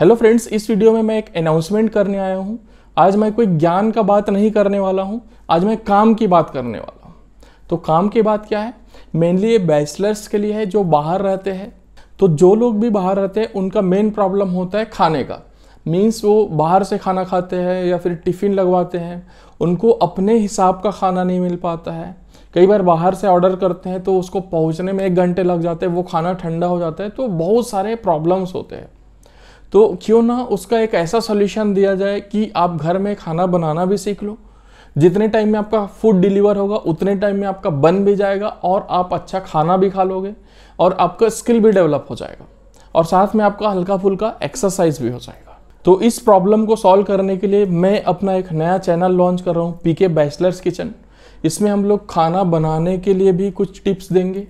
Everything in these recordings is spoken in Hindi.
हेलो फ्रेंड्स इस वीडियो में मैं एक अनाउंसमेंट करने आया हूँ आज मैं कोई ज्ञान का बात नहीं करने वाला हूँ आज मैं काम की बात करने वाला हूँ तो काम की बात क्या है मेनली ये बैचलर्स के लिए है जो बाहर रहते हैं तो जो लोग भी बाहर रहते हैं उनका मेन प्रॉब्लम होता है खाने का मीन्स वो बाहर से खाना खाते हैं या फिर टिफ़िन लगवाते हैं उनको अपने हिसाब का खाना नहीं मिल पाता है कई बार बाहर से ऑर्डर करते हैं तो उसको पहुंचने में एक घंटे लग जाते हैं वो खाना ठंडा हो जाता है तो बहुत सारे प्रॉब्लम्स होते हैं तो क्यों ना उसका एक ऐसा सोल्यूशन दिया जाए कि आप घर में खाना बनाना भी सीख लो जितने टाइम में आपका फूड डिलीवर होगा उतने टाइम में आपका बन भी जाएगा और आप अच्छा खाना भी खा लोगे और आपका स्किल भी डेवलप हो जाएगा और साथ में आपका हल्का फुल्का एक्सरसाइज भी हो जाएगा तो इस प्रॉब्लम को सॉल्व करने के लिए मैं अपना एक नया चैनल लॉन्च कर रहा हूँ पी के बैचलर्स किचन इसमें हम लोग खाना बनाने के लिए भी कुछ टिप्स देंगे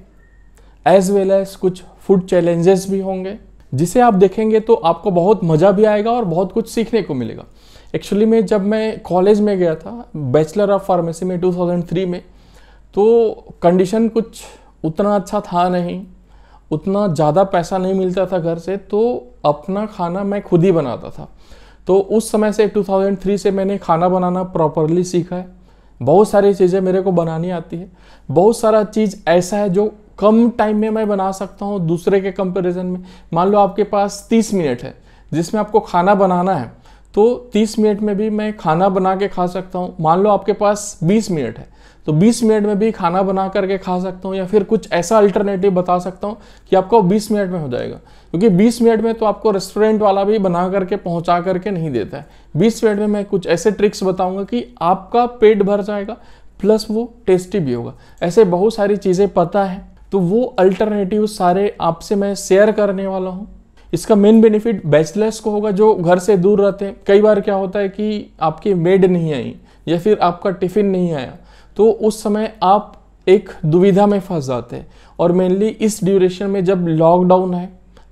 एज वेल एज कुछ फूड चैलेंजेस भी होंगे जिसे आप देखेंगे तो आपको बहुत मज़ा भी आएगा और बहुत कुछ सीखने को मिलेगा एक्चुअली में जब मैं कॉलेज में गया था बैचलर ऑफ फार्मेसी में 2003 में तो कंडीशन कुछ उतना अच्छा था नहीं उतना ज़्यादा पैसा नहीं मिलता था घर से तो अपना खाना मैं खुद ही बनाता था तो उस समय से 2003 से मैंने खाना बनाना प्रॉपरली सीखा है बहुत सारी चीज़ें मेरे को बनानी आती है बहुत सारा चीज़ ऐसा है जो कम टाइम में मैं बना सकता हूँ दूसरे के कंपेरिजन में मान लो आपके पास तीस मिनट है जिसमें आपको खाना बनाना है तो 30 मिनट में भी मैं खाना बना के खा सकता हूँ मान लो आपके पास 20 मिनट है तो 20 मिनट में भी खाना बना करके खा सकता हूँ या फिर कुछ ऐसा अल्टरनेटिव बता सकता हूँ कि आपको 20 मिनट में हो जाएगा क्योंकि 20 मिनट में तो आपको रेस्टोरेंट वाला भी बना करके पहुँचा करके नहीं देता है 20 मिनट में मैं कुछ ऐसे ट्रिक्स बताऊँगा कि आपका पेट भर जाएगा प्लस वो टेस्टी भी होगा ऐसे बहुत सारी चीज़ें पता है तो वो अल्टरनेटिव सारे आपसे मैं शेयर करने वाला हूँ इसका मेन बेनिफिट बैचलर्स को होगा जो घर से दूर रहते हैं कई बार क्या होता है कि आपकी मेड नहीं आई या फिर आपका टिफ़िन नहीं आया तो उस समय आप एक दुविधा में फंस जाते हैं और मेनली इस ड्यूरेशन में जब लॉकडाउन है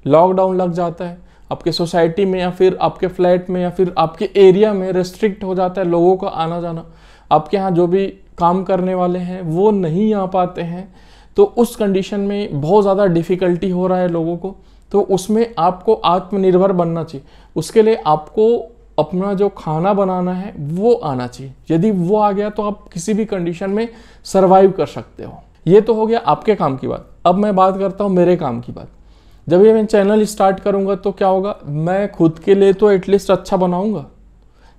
लॉकडाउन लग जाता है आपके सोसाइटी में या फिर आपके फ्लैट में या फिर आपके एरिया में रिस्ट्रिक्ट हो जाता है लोगों का आना जाना आपके यहाँ जो भी काम करने वाले हैं वो नहीं आ पाते हैं तो उस कंडीशन में बहुत ज़्यादा डिफ़िकल्टी हो रहा है लोगों को तो उसमें आपको आत्मनिर्भर बनना चाहिए उसके लिए आपको अपना जो खाना बनाना है वो आना चाहिए यदि वो आ गया तो आप किसी भी कंडीशन में सर्वाइव कर सकते हो ये तो हो गया आपके काम की बात अब मैं बात करता हूँ मेरे काम की बात जब ये मैं चैनल स्टार्ट करूँगा तो क्या होगा मैं खुद के लिए तो एटलीस्ट अच्छा बनाऊँगा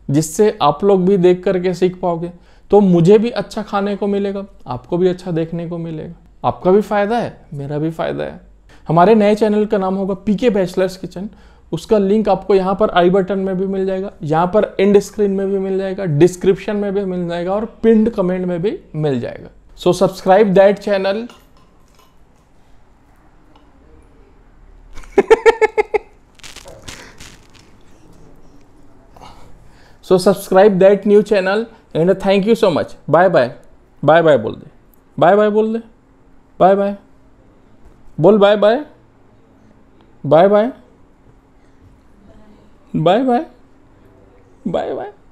जिससे आप लोग भी देख करके सीख पाओगे तो मुझे भी अच्छा खाने को मिलेगा आपको भी अच्छा देखने को मिलेगा आपका भी फ़ायदा है मेरा भी फ़ायदा है हमारे नए चैनल का नाम होगा पीके बैचलर्स किचन उसका लिंक आपको यहाँ पर आई बटन में भी मिल जाएगा यहाँ पर एंड स्क्रीन में भी मिल जाएगा डिस्क्रिप्शन में भी मिल जाएगा और पिंड कमेंट में भी मिल जाएगा so subscribe that channel so subscribe that new channel and thank you so much bye bye bye bye बोल दे बाय बाय बोल दे बाय बाय बोल bye bye bye bye bye bye bye bye